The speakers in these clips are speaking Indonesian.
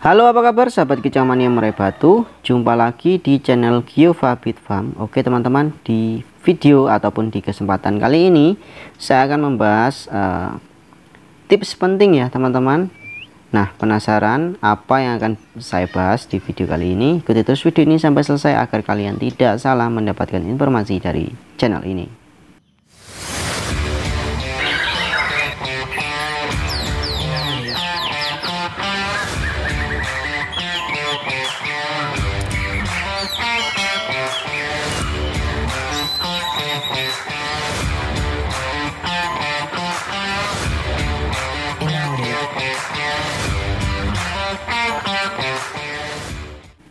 Halo apa kabar sahabat kecaman yang murai batu jumpa lagi di channel Giova Beat Farm Oke teman-teman di video ataupun di kesempatan kali ini saya akan membahas uh, tips penting ya teman-teman Nah penasaran apa yang akan saya bahas di video kali ini ikuti terus video ini sampai selesai agar kalian tidak salah mendapatkan informasi dari channel ini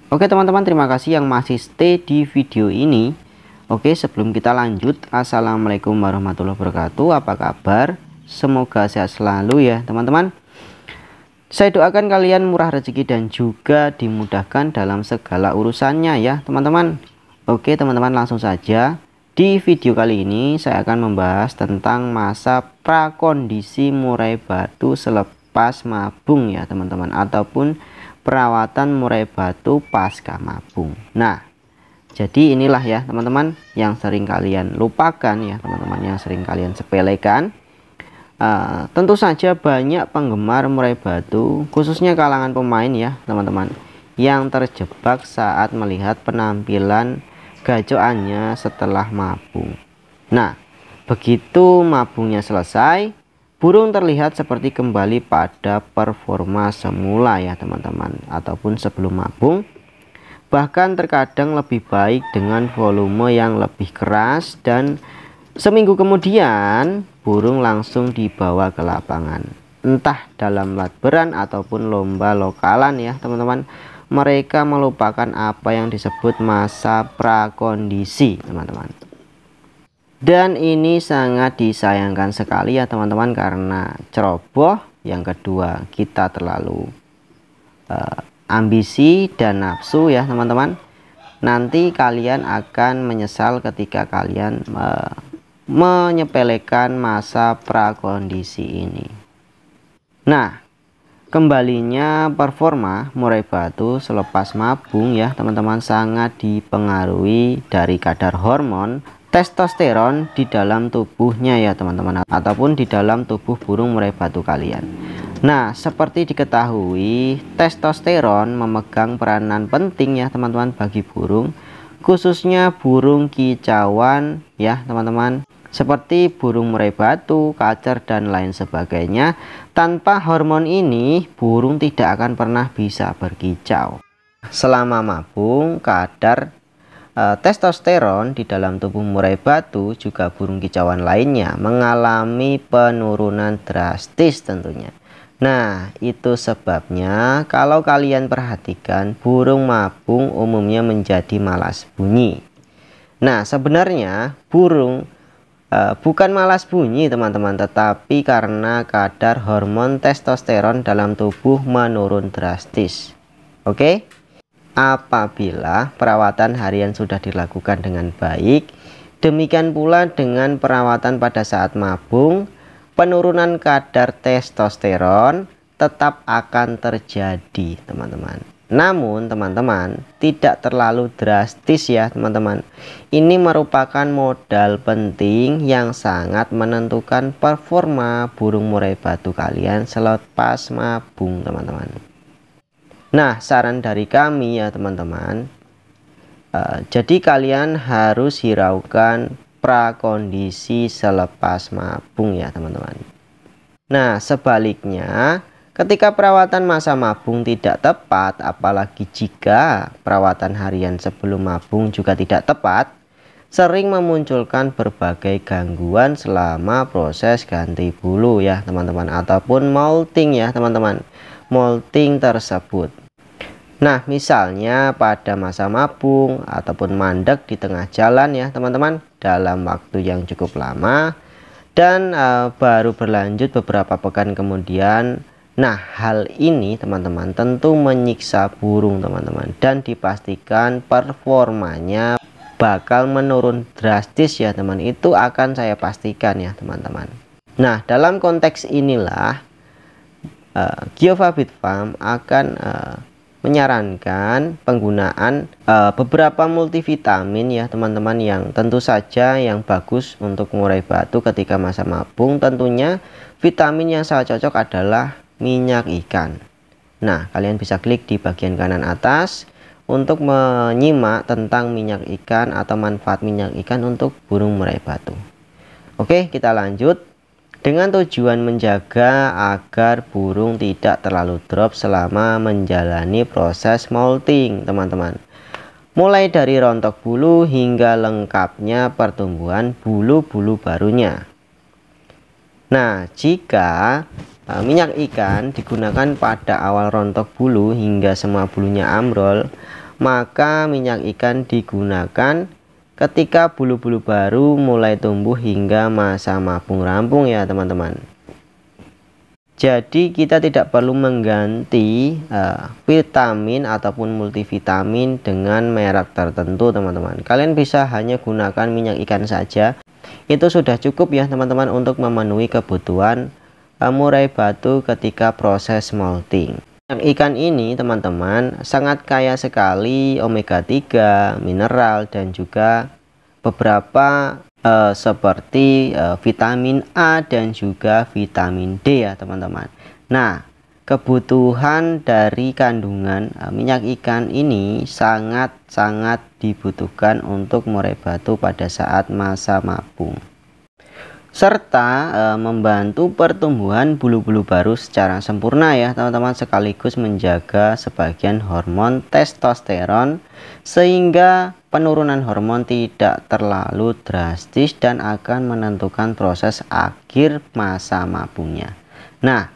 Oke teman-teman terima kasih yang masih stay di video ini Oke sebelum kita lanjut Assalamualaikum warahmatullahi wabarakatuh Apa kabar? Semoga sehat selalu ya teman-teman Saya doakan kalian murah rezeki dan juga dimudahkan dalam segala urusannya ya teman-teman Oke teman-teman langsung saja Di video kali ini saya akan membahas tentang masa prakondisi murai batu selepas mabung ya teman-teman Ataupun perawatan murai batu pasca mabung. Nah, jadi inilah ya teman-teman yang sering kalian lupakan ya teman-teman yang sering kalian sepelekan. Uh, tentu saja banyak penggemar murai batu khususnya kalangan pemain ya teman-teman yang terjebak saat melihat penampilan gacoannya setelah mabung. Nah, begitu mabungnya selesai, burung terlihat seperti kembali pada performa semula ya teman-teman ataupun sebelum mabung bahkan terkadang lebih baik dengan volume yang lebih keras dan seminggu kemudian burung langsung dibawa ke lapangan entah dalam latberan ataupun lomba lokalan ya teman-teman mereka melupakan apa yang disebut masa prakondisi teman-teman dan ini sangat disayangkan sekali ya teman-teman karena ceroboh. Yang kedua kita terlalu uh, ambisi dan nafsu ya teman-teman. Nanti kalian akan menyesal ketika kalian uh, menyepelekan masa prakondisi ini. Nah, Kembalinya performa Murai Batu selepas mabung ya teman-teman sangat dipengaruhi dari kadar hormon testosteron di dalam tubuhnya ya teman-teman ataupun di dalam tubuh burung murai batu kalian nah seperti diketahui testosteron memegang peranan penting ya teman-teman bagi burung khususnya burung kicauan ya teman-teman seperti burung murai batu, kacer dan lain sebagainya tanpa hormon ini burung tidak akan pernah bisa berkicau selama mabung kadar Eh, testosteron di dalam tubuh murai batu juga burung kicauan lainnya mengalami penurunan drastis tentunya. Nah, itu sebabnya kalau kalian perhatikan burung mabung umumnya menjadi malas bunyi. Nah, sebenarnya burung uh, bukan malas bunyi, teman-teman, tetapi karena kadar hormon testosteron dalam tubuh menurun drastis. Oke? Okay? apabila perawatan harian sudah dilakukan dengan baik. Demikian pula dengan perawatan pada saat mabung, penurunan kadar testosteron tetap akan terjadi, teman-teman. Namun, teman-teman, tidak terlalu drastis ya, teman-teman. Ini merupakan modal penting yang sangat menentukan performa burung murai batu kalian selepas mabung, teman-teman. Nah, saran dari kami ya teman-teman, uh, jadi kalian harus hiraukan prakondisi selepas mabung ya teman-teman. Nah, sebaliknya, ketika perawatan masa mabung tidak tepat, apalagi jika perawatan harian sebelum mabung juga tidak tepat, sering memunculkan berbagai gangguan selama proses ganti bulu ya teman-teman ataupun molting ya teman-teman molting tersebut. Nah, misalnya pada masa mabung ataupun mandek di tengah jalan ya, teman-teman, dalam waktu yang cukup lama dan uh, baru berlanjut beberapa pekan kemudian. Nah, hal ini teman-teman tentu menyiksa burung, teman-teman, dan dipastikan performanya bakal menurun drastis ya, teman. Itu akan saya pastikan ya, teman-teman. Nah, dalam konteks inilah uh, eh, Bitfarm akan uh, menyarankan penggunaan uh, beberapa multivitamin ya teman-teman yang tentu saja yang bagus untuk mengurai batu ketika masa mabung tentunya vitamin yang sangat cocok adalah minyak ikan nah kalian bisa klik di bagian kanan atas untuk menyimak tentang minyak ikan atau manfaat minyak ikan untuk burung murai batu oke kita lanjut dengan tujuan menjaga agar burung tidak terlalu drop selama menjalani proses molting teman-teman mulai dari rontok bulu hingga lengkapnya pertumbuhan bulu-bulu barunya nah jika e, minyak ikan digunakan pada awal rontok bulu hingga semua bulunya ambrol maka minyak ikan digunakan ketika bulu-bulu baru mulai tumbuh hingga masa mabung rampung ya teman-teman jadi kita tidak perlu mengganti uh, vitamin ataupun multivitamin dengan merek tertentu teman-teman kalian bisa hanya gunakan minyak ikan saja itu sudah cukup ya teman-teman untuk memenuhi kebutuhan eh, murai batu ketika proses molting Ikan ini teman-teman sangat kaya sekali omega 3, mineral dan juga beberapa eh, seperti eh, vitamin A dan juga vitamin D ya teman-teman. Nah, kebutuhan dari kandungan eh, minyak ikan ini sangat-sangat dibutuhkan untuk merebatu pada saat masa mabung serta e, membantu pertumbuhan bulu-bulu baru secara sempurna ya teman-teman sekaligus menjaga sebagian hormon testosteron sehingga penurunan hormon tidak terlalu drastis dan akan menentukan proses akhir masa mabungnya. Nah,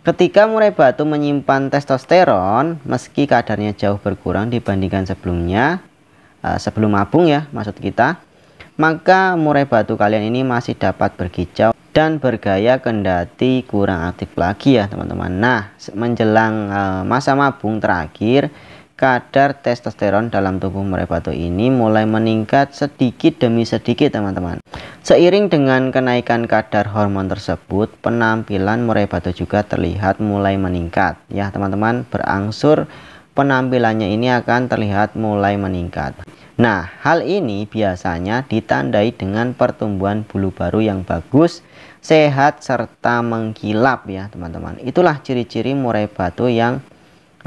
Ketika murai batu menyimpan testosteron, meski kadarnya jauh berkurang dibandingkan sebelumnya, eh, sebelum mabung ya, maksud kita, maka murai batu kalian ini masih dapat berkicau dan bergaya kendati kurang aktif lagi ya teman-teman nah menjelang eh, masa mabung terakhir kadar testosteron dalam tubuh murai batu ini mulai meningkat sedikit demi sedikit teman-teman seiring dengan kenaikan kadar hormon tersebut penampilan murai batu juga terlihat mulai meningkat ya teman-teman berangsur penampilannya ini akan terlihat mulai meningkat. Nah, hal ini biasanya ditandai dengan pertumbuhan bulu baru yang bagus, sehat serta mengkilap ya, teman-teman. Itulah ciri-ciri murai batu yang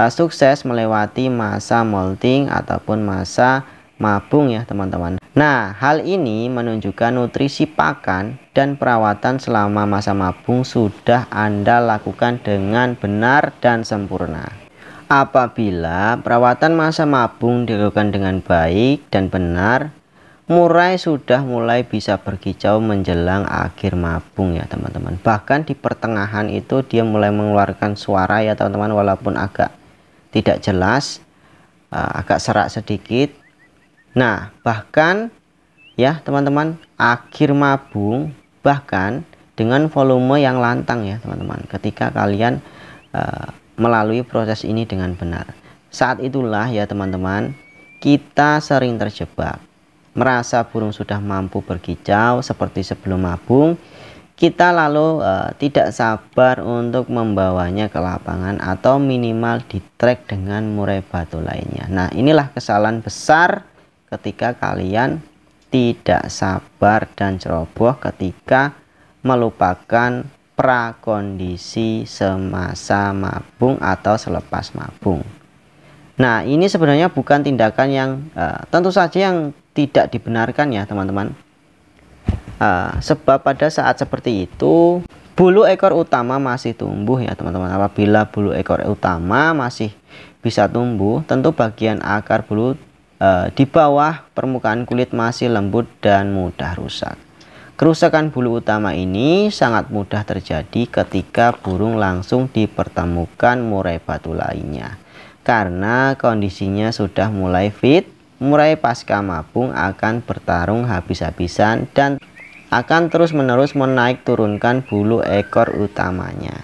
uh, sukses melewati masa molting ataupun masa mabung ya, teman-teman. Nah, hal ini menunjukkan nutrisi pakan dan perawatan selama masa mabung sudah Anda lakukan dengan benar dan sempurna. Apabila perawatan masa mabung dilakukan dengan baik dan benar, murai sudah mulai bisa berkicau menjelang akhir mabung ya teman-teman. Bahkan di pertengahan itu dia mulai mengeluarkan suara ya teman-teman walaupun agak tidak jelas, eh, agak serak sedikit. Nah, bahkan ya teman-teman, akhir mabung bahkan dengan volume yang lantang ya teman-teman. Ketika kalian eh, melalui proses ini dengan benar. Saat itulah ya teman-teman, kita sering terjebak. Merasa burung sudah mampu berkicau seperti sebelum mabung, kita lalu e, tidak sabar untuk membawanya ke lapangan atau minimal di track dengan murai batu lainnya. Nah, inilah kesalahan besar ketika kalian tidak sabar dan ceroboh ketika melupakan prakondisi semasa mabung atau selepas mabung. Nah, ini sebenarnya bukan tindakan yang uh, tentu saja yang tidak dibenarkan ya, teman-teman. Uh, sebab pada saat seperti itu bulu ekor utama masih tumbuh ya, teman-teman. Apabila bulu ekor utama masih bisa tumbuh, tentu bagian akar bulu uh, di bawah permukaan kulit masih lembut dan mudah rusak. Kerusakan bulu utama ini sangat mudah terjadi ketika burung langsung dipertemukan murai batu lainnya karena kondisinya sudah mulai fit, murai pasca mabung akan bertarung habis-habisan dan akan terus-menerus menaik turunkan bulu ekor utamanya.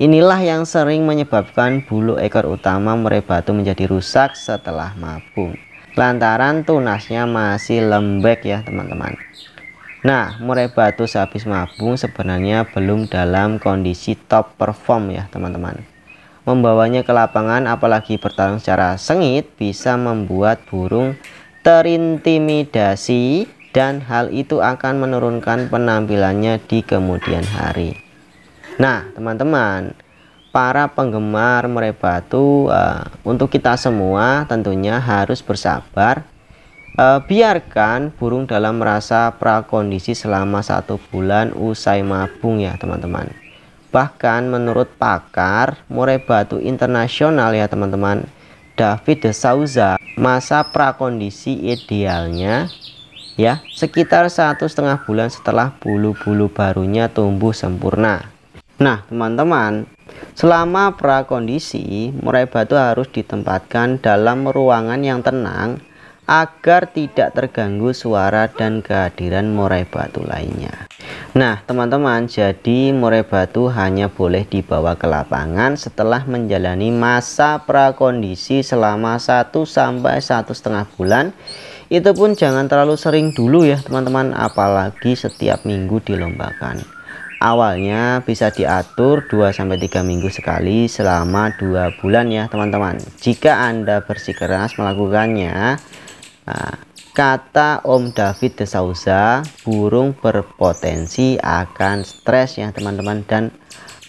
Inilah yang sering menyebabkan bulu ekor utama murai batu menjadi rusak setelah mabung. Lantaran tunasnya masih lembek ya teman-teman. Nah, Murai Batu sehabis mabung sebenarnya belum dalam kondisi top perform ya teman-teman. Membawanya ke lapangan apalagi bertarung secara sengit bisa membuat burung terintimidasi dan hal itu akan menurunkan penampilannya di kemudian hari. Nah, teman-teman, para penggemar Murai Batu uh, untuk kita semua tentunya harus bersabar E, biarkan burung dalam rasa prakondisi selama satu bulan usai mabung ya teman-teman. Bahkan menurut pakar murai batu internasional ya teman-teman, David de Souza, masa prakondisi idealnya ya sekitar satu setengah bulan setelah bulu-bulu barunya tumbuh sempurna. Nah teman-teman, selama prakondisi murai batu harus ditempatkan dalam ruangan yang tenang agar tidak terganggu suara dan kehadiran murai batu lainnya. Nah, teman-teman, jadi murai batu hanya boleh dibawa ke lapangan setelah menjalani masa prakondisi selama 1 sampai satu setengah bulan. Itu pun jangan terlalu sering dulu ya, teman-teman, apalagi setiap minggu dilombakan. Awalnya bisa diatur 2 sampai 3 minggu sekali selama 2 bulan ya, teman-teman. Jika Anda bersikeras melakukannya, Nah, kata Om David de Sousa, burung berpotensi akan stres ya teman-teman dan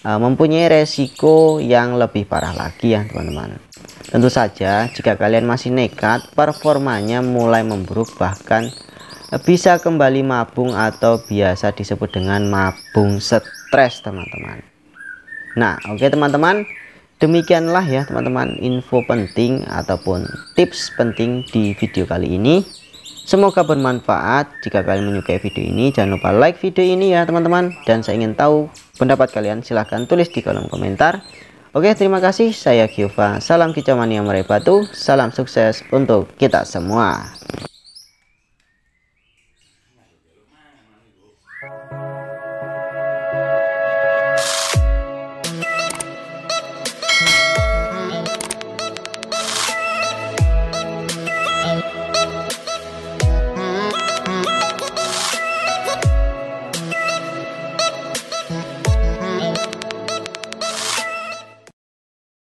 uh, mempunyai resiko yang lebih parah lagi ya teman-teman. Tentu saja jika kalian masih nekat, performanya mulai memburuk bahkan eh, bisa kembali mabung atau biasa disebut dengan mabung stres teman-teman. Nah, oke okay, teman-teman, Demikianlah ya teman-teman info penting ataupun tips penting di video kali ini. Semoga bermanfaat. Jika kalian menyukai video ini, jangan lupa like video ini ya teman-teman. Dan saya ingin tahu pendapat kalian, silahkan tulis di kolom komentar. Oke, terima kasih. Saya Giova. Salam kicau mania Salam sukses untuk kita semua.